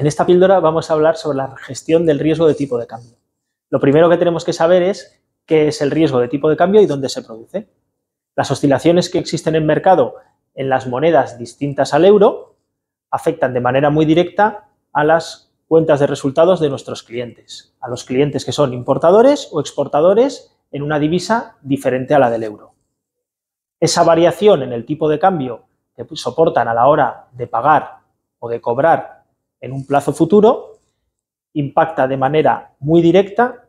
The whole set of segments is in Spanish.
En esta píldora vamos a hablar sobre la gestión del riesgo de tipo de cambio. Lo primero que tenemos que saber es qué es el riesgo de tipo de cambio y dónde se produce. Las oscilaciones que existen en mercado en las monedas distintas al euro afectan de manera muy directa a las cuentas de resultados de nuestros clientes, a los clientes que son importadores o exportadores en una divisa diferente a la del euro. Esa variación en el tipo de cambio que soportan a la hora de pagar o de cobrar en un plazo futuro, impacta de manera muy directa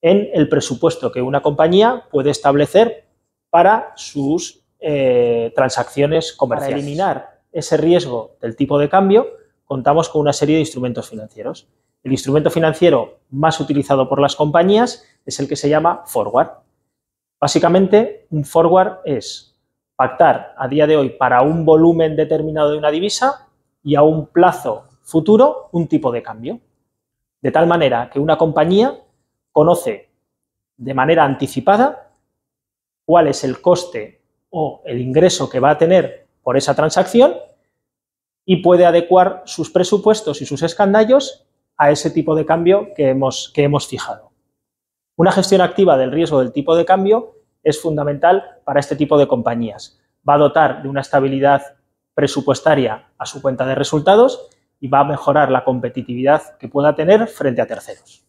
en el presupuesto que una compañía puede establecer para sus eh, transacciones comerciales. Para eliminar ese riesgo del tipo de cambio, contamos con una serie de instrumentos financieros. El instrumento financiero más utilizado por las compañías es el que se llama forward. Básicamente, un forward es pactar a día de hoy para un volumen determinado de una divisa y a un plazo futuro un tipo de cambio. De tal manera que una compañía conoce de manera anticipada cuál es el coste o el ingreso que va a tener por esa transacción y puede adecuar sus presupuestos y sus escandallos a ese tipo de cambio que hemos, que hemos fijado. Una gestión activa del riesgo del tipo de cambio es fundamental para este tipo de compañías. Va a dotar de una estabilidad presupuestaria a su cuenta de resultados y va a mejorar la competitividad que pueda tener frente a terceros.